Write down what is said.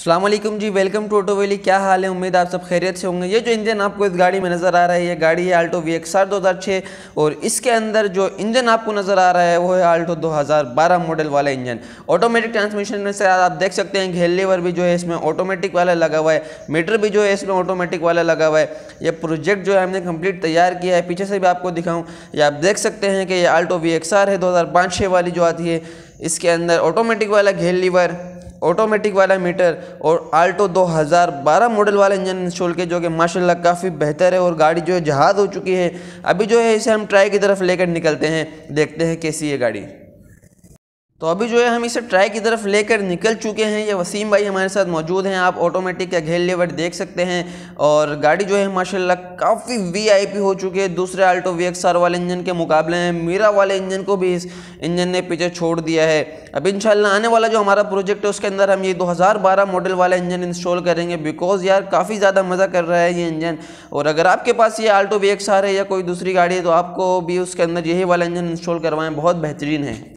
अल्लाम जी welcome to auto valley क्या हाल है उम्मीद आप सब खैरियत से होंगे ये जो इंजन आपको इस गाड़ी में नज़र आ रहा है ये गाड़ी है आल्टो वी एक्स आर दो हज़ार छः और इसके अंदर जो इंजन आपको नज़र आ रहा है वो है आल्टो 2012 मॉडल वाला इंजन ऑटोमेटिक ट्रांसमिशन में से आप देख सकते हैं घेल लीवर भी जो है इसमें ऑटोमेटिक वाला लगा हुआ है मीटर भी जो है इसमें ऑटोमेटिक वाला लगा हुआ है यह प्रोजेक्ट जो है हमने कम्प्लीट तैयार किया है पीछे से भी आपको दिखाऊँ ये आप देख सकते हैं कि ये आल्टो वी है दो हज़ार वाली जो आती है इसके अंदर ऑटोमेटिक वाला घेल लीवर ऑटोमेटिक वाला मीटर और आल्टो 2012 मॉडल वाला इंजन इंस्टॉल किया जो कि माशाल्लाह काफ़ी बेहतर है और गाड़ी जो है जहाज हो चुकी है अभी जो है इसे हम ट्राई की तरफ लेकर निकलते हैं देखते हैं कैसी है गाड़ी तो अभी जो है हम इसे ट्राई की तरफ लेकर निकल चुके हैं ये वसीम भाई हमारे साथ मौजूद हैं आप ऑटोमेटिक या घेल लेवर देख सकते हैं और गाड़ी जो है माशाल्लाह काफ़ी वीआईपी हो चुकी है दूसरे आल्टो वी एक्स आर वाले इंजन के मुकाबले में मीरा वाले इंजन को भी इस इंजन ने पीछे छोड़ दिया है अब इन आने वाला जो हमारा प्रोजेक्ट है उसके अंदर हम ये दो मॉडल वाला इंजन इंस्टॉल करेंगे बिकॉज़ यार काफ़ी ज़्यादा मज़ा कर रहा है ये इंजन और अगर आपके पास ये आल्टो वी है या कोई दूसरी गाड़ी है तो आपको भी उसके अंदर यही वाला इंजन इंस्टॉल करवाएँ बहुत बेहतरीन है